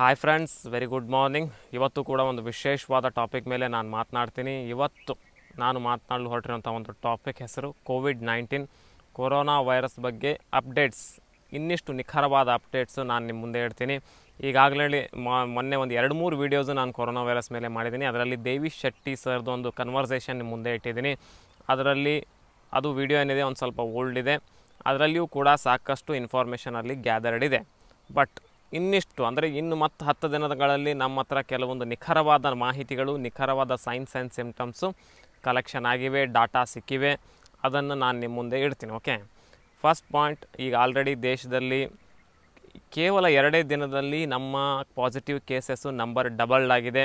hi friends very good morning ಇವತ್ತು ಕೂಡ ಒಂದು ವಿಶೇಷವಾದ ಟಾಪಿಕ್ ಮೇಲೆ ನಾನು ಮಾತನಾಡ್ತೀನಿ ಇವತ್ತು ನಾನು ಮಾತನಾಡಲು ಹೊರಟಿರುವಂಥ ಒಂದು ಟಾಪಿಕ್ ಹೆಸರು ಕೋವಿಡ್ ನೈನ್ಟೀನ್ ಕೊರೋನಾ ವೈರಸ್ ಬಗ್ಗೆ ಅಪ್ಡೇಟ್ಸ್ ಇನ್ನಿಷ್ಟು ನಿಖರವಾದ ಅಪ್ಡೇಟ್ಸು ನಾನು ನಿಮ್ಮ ಮುಂದೆ ಇಡ್ತೀನಿ ಈಗಾಗಲೇ ಮೊನ್ನೆ ಒಂದು ಎರಡು ಮೂರು ವೀಡಿಯೋಸು ನಾನು ಕೊರೋನಾ ವೈರಸ್ ಮೇಲೆ ಮಾಡಿದ್ದೀನಿ ಅದರಲ್ಲಿ ದೇವಿ ಶೆಟ್ಟಿ ಸರ್ದು ಒಂದು ಕನ್ವರ್ಸೇಷನ್ ನಿಮ್ಮ ಮುಂದೆ ಇಟ್ಟಿದ್ದೀನಿ ಅದರಲ್ಲಿ ಅದು ವಿಡಿಯೋ ಏನಿದೆ ಒಂದು ಸ್ವಲ್ಪ ಓಲ್ಡ್ ಇದೆ ಅದರಲ್ಲಿಯೂ ಕೂಡ ಸಾಕಷ್ಟು ಅಲ್ಲಿ ಗ್ಯಾದರ್ಡ್ ಇದೆ ಬಟ್ ಇನ್ನಿಷ್ಟು ಅಂದರೆ ಇನ್ನು ಮತ್ತು ಹತ್ತು ದಿನಗಳಲ್ಲಿ ನಮ್ಮ ಹತ್ರ ಕೆಲವೊಂದು ನಿಖರವಾದ ಮಾಹಿತಿಗಳು ನಿಖರವಾದ ಸೈನ್ಸ್ ಆ್ಯಂಡ್ ಸಿಮ್ಟಮ್ಸು ಕಲೆಕ್ಷನ್ ಆಗಿವೆ ಡಾಟಾ ಸಿಕ್ಕಿವೆ ಅದನ್ನು ನಾನು ನಿಮ್ಮ ಮುಂದೆ ಇಡ್ತೀನಿ ಓಕೆ ಫಸ್ಟ್ ಪಾಯಿಂಟ್ ಈಗ ಆಲ್ರೆಡಿ ದೇಶದಲ್ಲಿ ಕೇವಲ ಎರಡೇ ದಿನದಲ್ಲಿ ನಮ್ಮ ಪಾಸಿಟಿವ್ ಕೇಸಸ್ಸು ನಂಬರ್ ಡಬಲ್ಡ್ ಆಗಿದೆ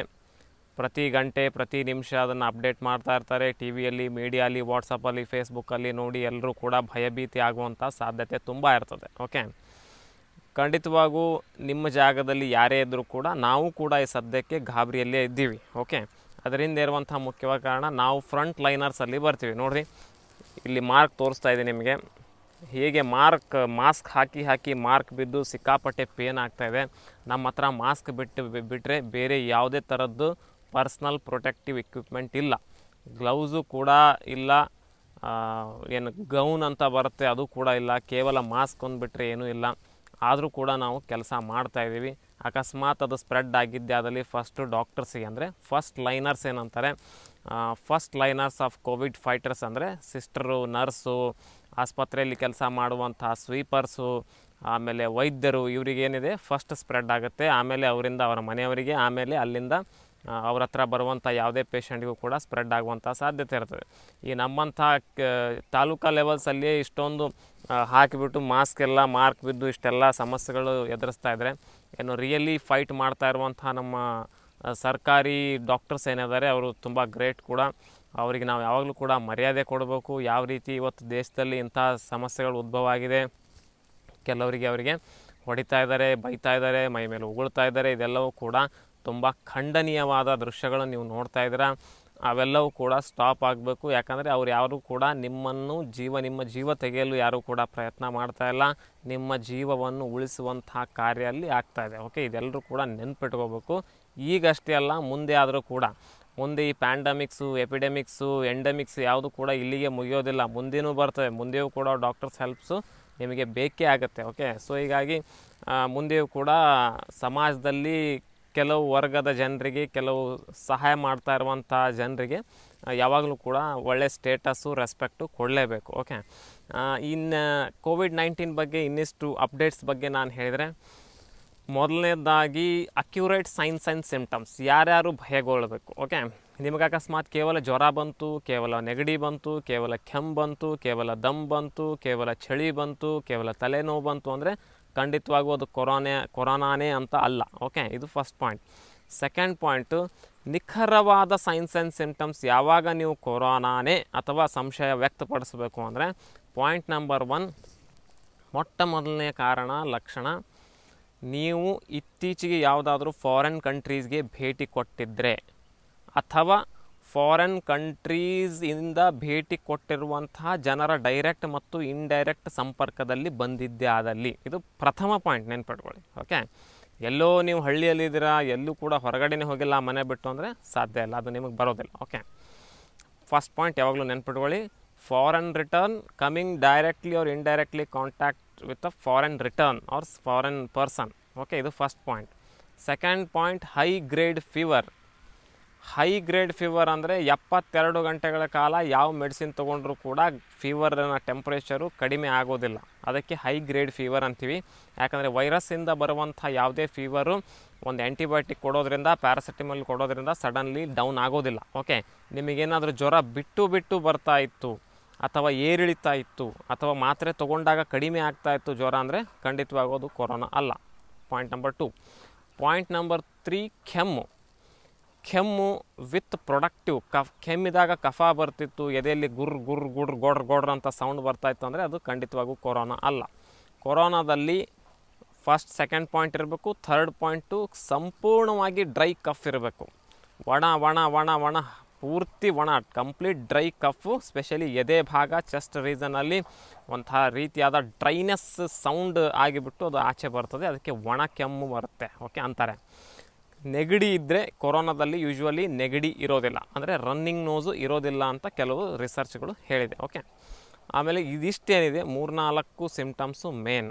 ಪ್ರತಿ ಗಂಟೆ ಪ್ರತಿ ನಿಮಿಷ ಅದನ್ನು ಅಪ್ಡೇಟ್ ಮಾಡ್ತಾ ಇರ್ತಾರೆ ಟಿ ವಿಯಲ್ಲಿ ಮೀಡಿಯಲ್ಲಿ ವಾಟ್ಸಪ್ಪಲ್ಲಿ ಫೇಸ್ಬುಕ್ಕಲ್ಲಿ ನೋಡಿ ಎಲ್ಲರೂ ಕೂಡ ಭಯಭೀತಿ ಆಗುವಂಥ ಸಾಧ್ಯತೆ ತುಂಬ ಇರ್ತದೆ ಓಕೆ ಖಂಡಿತವಾಗೂ ನಿಮ್ಮ ಜಾಗದಲ್ಲಿ ಯಾರೇ ಇದ್ದರೂ ಕೂಡ ನಾವು ಕೂಡ ಈ ಸದ್ಯಕ್ಕೆ ಗಾಬರಿಯಲ್ಲೇ ಇದ್ದೀವಿ ಓಕೆ ಅದರಿಂದ ಇರುವಂಥ ಮುಖ್ಯವಾದ ಕಾರಣ ನಾವು ಫ್ರಂಟ್ ಲೈನರ್ಸಲ್ಲಿ ಬರ್ತೀವಿ ನೋಡಿರಿ ಇಲ್ಲಿ ಮಾರ್ಕ್ ತೋರಿಸ್ತಾ ಇದೆ ನಿಮಗೆ ಹೇಗೆ ಮಾರ್ಕ್ ಮಾಸ್ಕ್ ಹಾಕಿ ಹಾಕಿ ಮಾರ್ಕ್ ಬಿದ್ದು ಸಿಕ್ಕಾಪಟ್ಟೆ ಪೇನ್ ಆಗ್ತಾಯಿದೆ ನಮ್ಮ ಹತ್ರ ಮಾಸ್ಕ್ ಬಿಟ್ಟು ಬಿಟ್ಟರೆ ಬೇರೆ ಯಾವುದೇ ಥರದ್ದು ಪರ್ಸ್ನಲ್ ಪ್ರೊಟೆಕ್ಟಿವ್ ಇಕ್ವಿಪ್ಮೆಂಟ್ ಇಲ್ಲ ಗ್ಲೌಸು ಕೂಡ ಇಲ್ಲ ಏನು ಗೌನ್ ಅಂತ ಬರುತ್ತೆ ಅದು ಕೂಡ ಇಲ್ಲ ಕೇವಲ ಮಾಸ್ಕ್ ಒಂದು ಬಿಟ್ಟರೆ ಏನೂ ಇಲ್ಲ ಆದರೂ ಕೂಡ ನಾವು ಕೆಲಸ ಮಾಡ್ತಾಯಿದ್ದೀವಿ ಅಕಸ್ಮಾತ್ ಅದು ಸ್ಪ್ರೆಡ್ ಆಗಿದ್ದೆ ಅದರಲ್ಲಿ ಫಸ್ಟು ಡಾಕ್ಟರ್ಸಿಗೆ ಅಂದರೆ ಫಸ್ಟ್ ಲೈನರ್ಸ್ ಏನಂತಾರೆ first liners of COVID fighters ಅಂದರೆ ಸಿಸ್ಟರು ನರ್ಸು ಆಸ್ಪತ್ರೆಯಲ್ಲಿ ಕೆಲಸ ಮಾಡುವಂಥ ಸ್ವೀಪರ್ಸು ಆಮೇಲೆ ವೈದ್ಯರು ಇವರಿಗೇನಿದೆ ಫಸ್ಟ್ ಸ್ಪ್ರೆಡ್ ಆಗುತ್ತೆ ಆಮೇಲೆ ಅವರಿಂದ ಅವರ ಮನೆಯವರಿಗೆ ಆಮೇಲೆ ಅಲ್ಲಿಂದ ಅವ್ರ ಹತ್ರ ಬರುವಂಥ ಯಾವುದೇ ಪೇಷಂಟ್ಗೂ ಕೂಡ ಸ್ಪ್ರೆಡ್ ಆಗುವಂಥ ಸಾಧ್ಯತೆ ಇರ್ತದೆ ಈ ನಮ್ಮಂಥ ತಾಲೂಕಾ ಲೆವೆಲ್ಸಲ್ಲಿಯೇ ಇಷ್ಟೊಂದು ಹಾಕಿಬಿಟ್ಟು ಮಾಸ್ಕ್ ಎಲ್ಲ ಮಾರ್ಕ್ ಬಿದ್ದು ಇಷ್ಟೆಲ್ಲ ಸಮಸ್ಯೆಗಳು ಎದುರಿಸ್ತಾ ಇದ್ದಾರೆ ಏನು ರಿಯಲಿ ಫೈಟ್ ಮಾಡ್ತಾ ಇರುವಂತಹ ನಮ್ಮ ಸರ್ಕಾರಿ ಡಾಕ್ಟರ್ಸ್ ಏನಿದ್ದಾರೆ ಅವರು ತುಂಬ ಗ್ರೇಟ್ ಕೂಡ ಅವರಿಗೆ ನಾವು ಯಾವಾಗಲೂ ಕೂಡ ಮರ್ಯಾದೆ ಕೊಡಬೇಕು ಯಾವ ರೀತಿ ಇವತ್ತು ದೇಶದಲ್ಲಿ ಇಂಥ ಸಮಸ್ಯೆಗಳು ಉದ್ಭವ ಆಗಿದೆ ಕೆಲವರಿಗೆ ಅವರಿಗೆ ಹೊಡಿತಾ ಇದ್ದಾರೆ ಬೈತಾ ಇದ್ದಾರೆ ಮೈ ಮೇಲೆ ಉಗುಳ್ತಾ ಇದ್ದಾರೆ ಇದೆಲ್ಲವೂ ಕೂಡ ತುಂಬ ಖಂಡನೀಯವಾದ ದೃಶ್ಯಗಳನ್ನು ನೀವು ನೋಡ್ತಾ ಇದ್ದೀರಾ ಅವೆಲ್ಲವೂ ಕೂಡ ಸ್ಟಾಪ್ ಆಗಬೇಕು ಯಾಕಂದರೆ ಅವ್ರು ಯಾರು ಕೂಡ ನಿಮ್ಮನ್ನು ಜೀವ ನಿಮ್ಮ ಜೀವ ತೆಗೆಯಲು ಯಾರೂ ಕೂಡ ಪ್ರಯತ್ನ ಮಾಡ್ತಾ ಇಲ್ಲ ನಿಮ್ಮ ಜೀವವನ್ನು ಉಳಿಸುವಂತಹ ಕಾರ್ಯ ಅಲ್ಲಿ ಆಗ್ತಾ ಇದೆ ಓಕೆ ಇದೆಲ್ಲರೂ ಕೂಡ ನೆನ್ಪಿಟ್ಕೋಬೇಕು ಈಗಷ್ಟೇ ಅಲ್ಲ ಮುಂದೆ ಆದರೂ ಕೂಡ ಮುಂದೆ ಈ ಪ್ಯಾಂಡಮಿಕ್ಸು ಎಪಿಡೆಮಿಕ್ಸು ಎಂಡೆಮಿಕ್ಸ್ ಯಾವುದು ಕೂಡ ಇಲ್ಲಿಗೆ ಮುಗಿಯೋದಿಲ್ಲ ಮುಂದೇನೂ ಬರ್ತವೆ ಮುಂದೆಯೂ ಕೂಡ ಡಾಕ್ಟರ್ಸ್ ಹೆಲ್ಪ್ಸು ನಿಮಗೆ ಬೇಕೇ ಆಗುತ್ತೆ ಓಕೆ ಸೊ ಹೀಗಾಗಿ ಮುಂದೆಯೂ ಕೂಡ ಸಮಾಜದಲ್ಲಿ ಕೆಲವು ವರ್ಗದ ಜನರಿಗೆ ಕೆಲವು ಸಹಾಯ ಮಾಡ್ತಾ ಇರುವಂಥ ಜನರಿಗೆ ಯಾವಾಗಲೂ ಕೂಡ ಒಳ್ಳೆ ಸ್ಟೇಟಸ್ಸು ರೆಸ್ಪೆಕ್ಟು ಕೊಡಲೇಬೇಕು ಓಕೆ ಇನ್ನು ಕೋವಿಡ್ ನೈನ್ಟೀನ್ ಬಗ್ಗೆ ಇನ್ನಿಷ್ಟು ಅಪ್ಡೇಟ್ಸ್ ಬಗ್ಗೆ ನಾನು ಹೇಳಿದರೆ ಮೊದಲನೇದಾಗಿ ಅಕ್ಯುರೇಟ್ ಸೈನ್ಸ್ ಆ್ಯಂಡ್ ಸಿಂಪ್ಟಮ್ಸ್ ಯಾರ್ಯಾರು ಭಯಗೊಳ್ಳಬೇಕು ಓಕೆ ನಿಮಗೆ ಅಕಸ್ಮಾತ್ ಕೇವಲ ಜ್ವರ ಬಂತು ಕೇವಲ ನೆಗಡಿ ಬಂತು ಕೇವಲ ಕೆಮ್ಮು ಬಂತು ಕೇವಲ ದಮ್ ಬಂತು ಕೇವಲ ಚಳಿ ಬಂತು ಕೇವಲ ತಲೆನೋವು ಬಂತು ಅಂದರೆ ಖಂಡಿತವಾಗೂ ಅದು ಕೊರೋನೆ ಕೊರೋನಾನೇ ಅಂತ ಅಲ್ಲ ಓಕೆ ಇದು ಫಸ್ಟ್ ಪಾಯಿಂಟ್ ಸೆಕೆಂಡ್ ಪಾಯಿಂಟು ನಿಖರವಾದ ಸೈನ್ಸ್ ಆ್ಯಂಡ್ ಸಿಂಪ್ಟಮ್ಸ್ ಯಾವಾಗ ನೀವು ಕೊರೋನಾನೇ ಅಥವಾ ಸಂಶಯ ವ್ಯಕ್ತಪಡಿಸಬೇಕು ಅಂದರೆ ಪಾಯಿಂಟ್ ನಂಬರ್ ಒನ್ ಮೊಟ್ಟ ಮೊದಲನೇ ಕಾರಣ ಲಕ್ಷಣ ನೀವು ಇತ್ತೀಚೆಗೆ ಯಾವುದಾದ್ರೂ ಫಾರಿನ್ ಕಂಟ್ರೀಸ್ಗೆ ಭೇಟಿ ಕೊಟ್ಟಿದ್ದರೆ ಅಥವಾ ಫಾರೆನ್ ಕಂಟ್ರೀಸಿಂದ ಭೇಟಿ ಕೊಟ್ಟಿರುವಂತಹ ಜನರ ಡೈರೆಕ್ಟ್ ಮತ್ತು ಇಂಡೈರೆಕ್ಟ್ ಸಂಪರ್ಕದಲ್ಲಿ ಬಂದಿದ್ದೆ ಆದಲ್ಲಿ ಇದು ಪ್ರಥಮ ಪಾಯಿಂಟ್ ನೆನ್ಪಿಟ್ಕೊಳ್ಳಿ ಓಕೆ ಎಲ್ಲೋ ನೀವು ಹಳ್ಳಿಯಲ್ಲಿದ್ದೀರಾ ಎಲ್ಲೂ ಕೂಡ ಹೊರಗಡೆನೇ ಹೋಗಿಲ್ಲ ಮನೆ ಬಿಟ್ಟು ಅಂದರೆ ಸಾಧ್ಯ ಇಲ್ಲ ಅದು ನಿಮಗೆ ಬರೋದಿಲ್ಲ ಓಕೆ ಫಸ್ಟ್ ಪಾಯಿಂಟ್ ಯಾವಾಗಲೂ ನೆನ್ಪಿಟ್ಕೊಳ್ಳಿ ಫಾರೆನ್ ರಿಟರ್ನ್ ಕಮಿಂಗ್ ಡೈರೆಕ್ಟ್ಲಿ ಅವ್ರು indirectly contact with a foreign return or foreign person okay ಇದು first point second point high grade fever high grade fever ಅಂದರೆ ಎಪ್ಪತ್ತೆರಡು ಗಂಟೆಗಳ ಕಾಲ ಯಾವ ಮೆಡಿಸಿನ್ ತೊಗೊಂಡ್ರೂ ಕೂಡ ಫೀವರ್ನ ಟೆಂಪ್ರೇಚರು ಕಡಿಮೆ ಆಗೋದಿಲ್ಲ ಅದಕ್ಕೆ ಹೈ ಗ್ರೇಡ್ ಫೀವರ್ ಅಂತೀವಿ ಯಾಕಂದರೆ ವೈರಸ್ಸಿಂದ ಬರುವಂಥ ಯಾವುದೇ ಫೀವರು ಒಂದು ಆ್ಯಂಟಿಬಯೋಟಿಕ್ ಕೊಡೋದ್ರಿಂದ ಪ್ಯಾರಾಸಿಟಮಲ್ ಕೊಡೋದ್ರಿಂದ ಸಡನ್ಲಿ ಡೌನ್ ಆಗೋದಿಲ್ಲ ಓಕೆ ನಿಮಗೇನಾದರೂ ಜ್ವರ ಬಿಟ್ಟು ಬಿಟ್ಟು ಬರ್ತಾ ಇತ್ತು ಅಥವಾ ಏರಿಳಿತಾ ಇತ್ತು ಅಥವಾ ಮಾತ್ರೆ ತೊಗೊಂಡಾಗ ಕಡಿಮೆ ಆಗ್ತಾ ಇತ್ತು ಜ್ವರ ಅಂದರೆ ಖಂಡಿತವಾಗೋದು ಕೊರೋನಾ ಅಲ್ಲ point number two point number three ಕೆಮ್ಮು ಕೆಮ್ಮು ವಿತ್ ಪ್ರೊಡಕ್ಟಿವ್ ಕಫ್ ಕೆಮ್ಮಿದಾಗ ಕಫ ಬರ್ತಿತ್ತು ಎದೆಯಲ್ಲಿ ಗುರ್ ಗುರ್ ಗುಡ್ರ್ ಗೊಡ್ರ್ ಗೊಡ್ರ್ ಅಂತ ಸೌಂಡ್ ಇತ್ತು ಅಂದರೆ ಅದು ಖಂಡಿತವಾಗೂ ಕೊರೋನಾ ಅಲ್ಲ ಕೊರೋನಾದಲ್ಲಿ ಫಸ್ಟ್ ಸೆಕೆಂಡ್ ಪಾಯಿಂಟ್ ಇರಬೇಕು ಥರ್ಡ್ ಪಾಯಿಂಟು ಸಂಪೂರ್ಣವಾಗಿ ಡ್ರೈ ಕಫ್ ಇರಬೇಕು ಒಣ ಒಣ ಒಣ ಒಣ ಪೂರ್ತಿ ಒಣ ಕಂಪ್ಲೀಟ್ ಡ್ರೈ ಕಫು ಸ್ಪೆಷಲಿ ಎದೆ ಭಾಗ ಚೆಸ್ಟ್ ರೀಸನಲ್ಲಿ ಒಂಥ ರೀತಿಯಾದ ಡ್ರೈನೆಸ್ ಸೌಂಡ್ ಆಗಿಬಿಟ್ಟು ಅದು ಆಚೆ ಬರ್ತದೆ ಅದಕ್ಕೆ ಒಣ ಕೆಮ್ಮು ಬರುತ್ತೆ ಓಕೆ ಅಂತಾರೆ ನೆಗಡಿ ಇದ್ದರೆ ಕೊರೋನಾದಲ್ಲಿ ಯೂಶ್ವಲಿ ನೆಗಡಿ ಇರೋದಿಲ್ಲ ಅಂದರೆ ರನ್ನಿಂಗ್ ನೋಸು ಇರೋದಿಲ್ಲ ಅಂತ ಕೆಲವು ರಿಸರ್ಚ್ಗಳು ಹೇಳಿದೆ ಓಕೆ ಆಮೇಲೆ ಇದಿಷ್ಟೇನಿದೆ ಮೂರ್ನಾಲ್ಕು ಸಿಮ್ಟಮ್ಸು ಮೇನ್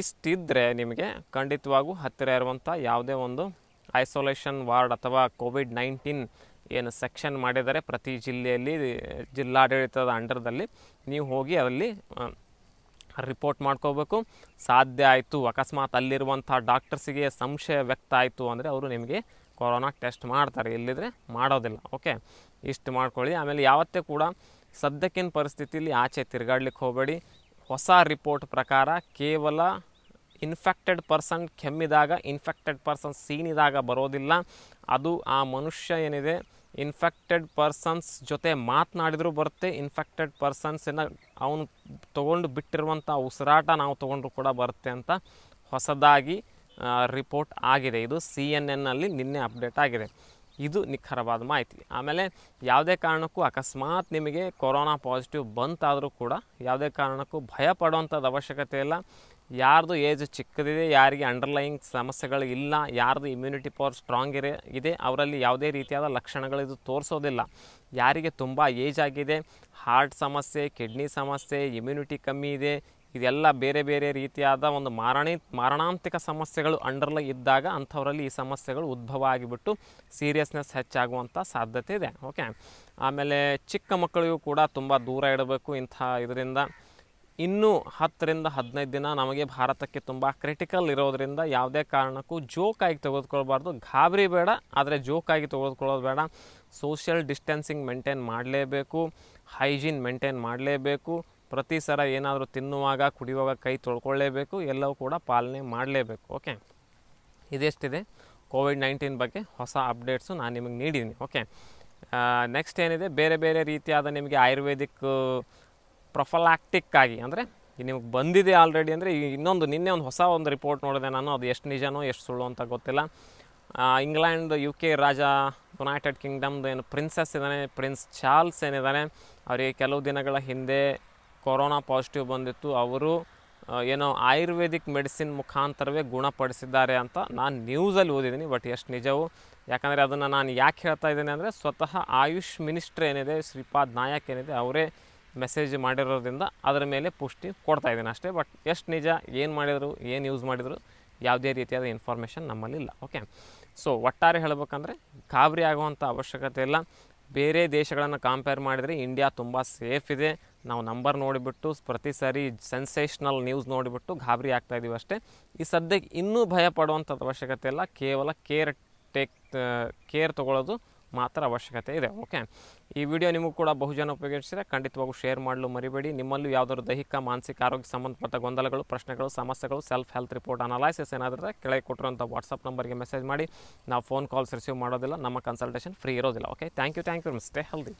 ಇಷ್ಟಿದ್ದರೆ ನಿಮಗೆ ಖಂಡಿತವಾಗೂ ಹತ್ತಿರ ಇರುವಂಥ ಯಾವುದೇ ಒಂದು ಐಸೋಲೇಷನ್ ವಾರ್ಡ್ ಅಥವಾ ಕೋವಿಡ್ ನೈನ್ಟೀನ್ ಏನು ಸೆಕ್ಷನ್ ಮಾಡಿದರೆ ಪ್ರತಿ ಜಿಲ್ಲೆಯಲ್ಲಿ ಜಿಲ್ಲಾಡಳಿತದ ಅಂಡರ್ದಲ್ಲಿ ನೀವು ಹೋಗಿ ಅಲ್ಲಿ ರಿಪೋರ್ಟ್ ಮಾಡ್ಕೋಬೇಕು ಸಾಧ್ಯ ಆಯಿತು ಅಕಸ್ಮಾತ್ ಅಲ್ಲಿರುವಂಥ ಡಾಕ್ಟರ್ಸಿಗೆ ಸಂಶಯ ವ್ಯಕ್ತ ಆಯಿತು ಅಂದರೆ ಅವರು ನಿಮಗೆ ಕೊರೋನಾ ಟೆಸ್ಟ್ ಮಾಡ್ತಾರೆ ಇಲ್ಲಿದ್ರೆ ಮಾಡೋದಿಲ್ಲ ಓಕೆ ಇಷ್ಟು ಮಾಡ್ಕೊಳ್ಳಿ ಆಮೇಲೆ ಯಾವತ್ತೇ ಕೂಡ ಸದ್ಯಕ್ಕಿನ ಪರಿಸ್ಥಿತಿಯಲ್ಲಿ ಆಚೆ ತಿರುಗಾಡ್ಲಿಕ್ಕೆ ಹೋಗಬೇಡಿ ಹೊಸ ರಿಪೋರ್ಟ್ ಪ್ರಕಾರ ಕೇವಲ ಇನ್ಫೆಕ್ಟೆಡ್ ಪರ್ಸನ್ ಕೆಮ್ಮಿದಾಗ ಇನ್ಫೆಕ್ಟೆಡ್ ಪರ್ಸನ್ ಸೀನಿದಾಗ ಬರೋದಿಲ್ಲ ಅದು ಆ ಮನುಷ್ಯ ಏನಿದೆ ಇನ್ಫೆಕ್ಟೆಡ್ ಪರ್ಸನ್ಸ್ ಜೊತೆ ಮಾತನಾಡಿದರೂ ಬರುತ್ತೆ ಇನ್ಫೆಕ್ಟೆಡ್ ಪರ್ಸನ್ಸನ್ನು ಅವನು ತೊಗೊಂಡು ಬಿಟ್ಟಿರುವಂಥ ಉಸಿರಾಟ ನಾವು ತೊಗೊಂಡ್ರು ಕೂಡ ಬರುತ್ತೆ ಅಂತ ಹೊಸದಾಗಿ ರಿಪೋರ್ಟ್ ಆಗಿದೆ ಇದು ಸಿ ಎನ್ ಎನ್ನಲ್ಲಿ ನಿನ್ನೆ ಅಪ್ಡೇಟ್ ಆಗಿದೆ ಇದು ನಿಖರವಾದ ಮಾಹಿತಿ ಆಮೇಲೆ ಯಾವುದೇ ಕಾರಣಕ್ಕೂ ಅಕಸ್ಮಾತ್ ನಿಮಗೆ ಕೊರೋನಾ ಪಾಸಿಟಿವ್ ಬಂತಾದರೂ ಕೂಡ ಯಾವುದೇ ಕಾರಣಕ್ಕೂ ಭಯ ಪಡುವಂಥದ್ದು ಅವಶ್ಯಕತೆ ಇಲ್ಲ ಯಾರ್ದು ಏಜ್ ಚಿಕ್ಕದಿದೆ ಯಾರಿಗೆ ಅಂಡರ್ಲೈಯಿಂಗ್ ಸಮಸ್ಯೆಗಳು ಇಲ್ಲ ಯಾರ್ದು ಇಮ್ಯುನಿಟಿ ಪವರ್ ಸ್ಟ್ರಾಂಗ್ ಇರೇ ಇದೆ ಅವರಲ್ಲಿ ಯಾವುದೇ ರೀತಿಯಾದ ಲಕ್ಷಣಗಳು ಇದು ತೋರಿಸೋದಿಲ್ಲ ಯಾರಿಗೆ ತುಂಬ ಏಜ್ ಆಗಿದೆ ಹಾರ್ಟ್ ಸಮಸ್ಯೆ ಕಿಡ್ನಿ ಸಮಸ್ಯೆ ಇಮ್ಯುನಿಟಿ ಕಮ್ಮಿ ಇದೆ ಇದೆಲ್ಲ ಬೇರೆ ಬೇರೆ ರೀತಿಯಾದ ಒಂದು ಮಾರಣಿ ಮಾರಣಾಂತಿಕ ಸಮಸ್ಯೆಗಳು ಅಂಡರ್ಲೈ ಇದ್ದಾಗ ಅಂಥವರಲ್ಲಿ ಈ ಸಮಸ್ಯೆಗಳು ಉದ್ಭವ ಆಗಿಬಿಟ್ಟು ಸೀರಿಯಸ್ನೆಸ್ ಹೆಚ್ಚಾಗುವಂಥ ಸಾಧ್ಯತೆ ಇದೆ ಓಕೆ ಆಮೇಲೆ ಚಿಕ್ಕ ಮಕ್ಕಳಿಗೂ ಕೂಡ ತುಂಬ ದೂರ ಇಡಬೇಕು ಇಂಥ ಇದರಿಂದ ಇನ್ನೂ ಹತ್ತರಿಂದ ಹದಿನೈದು ದಿನ ನಮಗೆ ಭಾರತಕ್ಕೆ ತುಂಬ ಕ್ರಿಟಿಕಲ್ ಇರೋದರಿಂದ ಯಾವುದೇ ಕಾರಣಕ್ಕೂ ಜೋಕಾಗಿ ತೆಗೆದುಕೊಳ್ಬಾರ್ದು ಗಾಬರಿ ಬೇಡ ಆದರೆ ಜೋಕಾಗಿ ತೆಗೆದುಕೊಳ್ಳೋದು ಬೇಡ ಸೋಷಿಯಲ್ ಡಿಸ್ಟೆನ್ಸಿಂಗ್ ಮೇಂಟೈನ್ ಮಾಡಲೇಬೇಕು ಹೈಜೀನ್ ಮೇಂಟೈನ್ ಮಾಡಲೇಬೇಕು ಪ್ರತಿ ಸಲ ಏನಾದರೂ ತಿನ್ನುವಾಗ ಕುಡಿಯುವಾಗ ಕೈ ತೊಳ್ಕೊಳ್ಳೇಬೇಕು ಎಲ್ಲವೂ ಕೂಡ ಪಾಲನೆ ಮಾಡಲೇಬೇಕು ಓಕೆ ಇದೆಷ್ಟಿದೆ ಕೋವಿಡ್ ನೈನ್ಟೀನ್ ಬಗ್ಗೆ ಹೊಸ ಅಪ್ಡೇಟ್ಸು ನಾನು ನಿಮಗೆ ನೀಡಿದ್ದೀನಿ ಓಕೆ ನೆಕ್ಸ್ಟ್ ಏನಿದೆ ಬೇರೆ ಬೇರೆ ರೀತಿಯಾದ ನಿಮಗೆ ಆಯುರ್ವೇದಿಕ್ ಪ್ರೊಫಲಾಕ್ಟಿಕ್ ಆಗಿ ಅಂದರೆ ನಿಮಗೆ ಬಂದಿದೆ ಆಲ್ರೆಡಿ ಅಂದರೆ ಈಗ ಇನ್ನೊಂದು ನಿನ್ನೆ ಒಂದು ಹೊಸ ಒಂದು ರಿಪೋರ್ಟ್ ನೋಡಿದೆ ನಾನು ಅದು ಎಷ್ಟು ನಿಜನೋ ಎಷ್ಟು ಸುಳ್ಳು ಅಂತ ಗೊತ್ತಿಲ್ಲ ಇಂಗ್ಲೆಂಡ್ ಯು ಕೆ ರಾಜ ಯುನೈಟೆಡ್ ಕಿಂಗ್ಡಮ್ದು ಏನು ಪ್ರಿನ್ಸಸ್ ಇದ್ದಾನೆ ಪ್ರಿನ್ಸ್ ಚಾರ್ಲ್ಸ್ ಏನಿದ್ದಾನೆ ಅವರಿಗೆ ಕೆಲವು ದಿನಗಳ ಹಿಂದೆ ಕೊರೋನಾ ಪಾಸಿಟಿವ್ ಬಂದಿತ್ತು ಅವರು ಏನೋ ಆಯುರ್ವೇದಿಕ್ ಮೆಡಿಸಿನ್ ಮುಖಾಂತರವೇ ಗುಣಪಡಿಸಿದ್ದಾರೆ ಅಂತ ನಾನು ನ್ಯೂಸಲ್ಲಿ ಓದಿದ್ದೀನಿ ಬಟ್ ಎಷ್ಟು ನಿಜವು ಯಾಕಂದರೆ ಅದನ್ನು ನಾನು ಯಾಕೆ ಹೇಳ್ತಾ ಇದ್ದೀನಿ ಅಂದರೆ ಸ್ವತಃ ಆಯುಷ್ ಮಿನಿಸ್ಟ್ರ್ ಏನಿದೆ ಶ್ರೀಪಾದ್ ನಾಯಕ್ ಏನಿದೆ ಅವರೇ ಮೆಸೇಜ್ ಮಾಡಿರೋದ್ರಿಂದ ಅದರ ಮೇಲೆ ಪುಷ್ಟಿ ಕೊಡ್ತಾ ಇದ್ದೀನಿ ಅಷ್ಟೇ ಬಟ್ ಎಷ್ಟು ನಿಜ ಏನು ಮಾಡಿದರು ಏನು ಯೂಸ್ ಮಾಡಿದರು ಯಾವುದೇ ರೀತಿಯಾದ ಇನ್ಫಾರ್ಮೇಷನ್ ನಮ್ಮಲ್ಲಿಲ್ಲ ಓಕೆ ಸೊ ಒಟ್ಟಾರೆ ಹೇಳಬೇಕಂದ್ರೆ ಗಾಬರಿ ಆಗುವಂಥ ಅವಶ್ಯಕತೆ ಇಲ್ಲ ಬೇರೆ ದೇಶಗಳನ್ನು ಕಂಪೇರ್ ಮಾಡಿದರೆ ಇಂಡಿಯಾ ತುಂಬ ಸೇಫ್ ಇದೆ ನಾವು ನಂಬರ್ ನೋಡಿಬಿಟ್ಟು ಪ್ರತಿ ಸಾರಿ ಸೆನ್ಸೇಷ್ನಲ್ ನ್ಯೂಸ್ ನೋಡಿಬಿಟ್ಟು ಗಾಬರಿ ಆಗ್ತಾಯಿದ್ದೀವಿ ಅಷ್ಟೇ ಈ ಸದ್ಯಕ್ಕೆ ಇನ್ನೂ ಭಯ ಪಡುವಂಥದ್ದು ಅವಶ್ಯಕತೆ ಇಲ್ಲ ಕೇವಲ ಕೇರ್ ಟೇಕ್ ಕೇರ್ ತೊಗೊಳ್ಳೋದು ಮಾತ್ರ ಅವಶ್ಯಕತೆ ಇದೆ ಓಕೆ ಈ ವಿಡಿಯೋ ನಿಮಗೂ ಕೂಡ ಬಹುಜನ ಉಪಯೋಗಿಸಿದರೆ ಖಂಡಿತವಾಗೂ ಶೇರ್ ಮಾಡಲು ಮರಿಬೇಡಿ ನಿಮ್ಮಲ್ಲೂ ಯಾವುದಾದ್ರು ದೈಹಿಕ ಮಾನಸಿಕ ಆರೋಗ್ಯ ಸಂಬಂಧಪಟ್ಟ ಗೊಂದಲಗಳು ಪ್ರಶ್ನೆಗಳು ಸಮಸ್ಯೆಗಳು ಸೆಲ್ಫ್ ಹೆಲ್ತ್ ರಿಪೋರ್ಟ್ ಅನಾಲಿಸಿಸ್ ಏನಾದರೆ ಕೆಳಗೆ ಕೊಟ್ಟಿರುವಂಥ ವಾಟ್ಸಪ್ ನಂಬರ್ಗೆ ಮೆಸೇಜ್ ಮಾಡಿ ನಾವು ಫೋನ್ ಕಾಲ್ಸ್ ರಿಸೀವ್ ಮಾಡೋದಿಲ್ಲ ನಮ್ಮ ಕನ್ಸಲ್ಟೇಷನ್ ಫ್ರೀ ಇರೋದಿಲ್ಲ okay thank you thank you stay healthy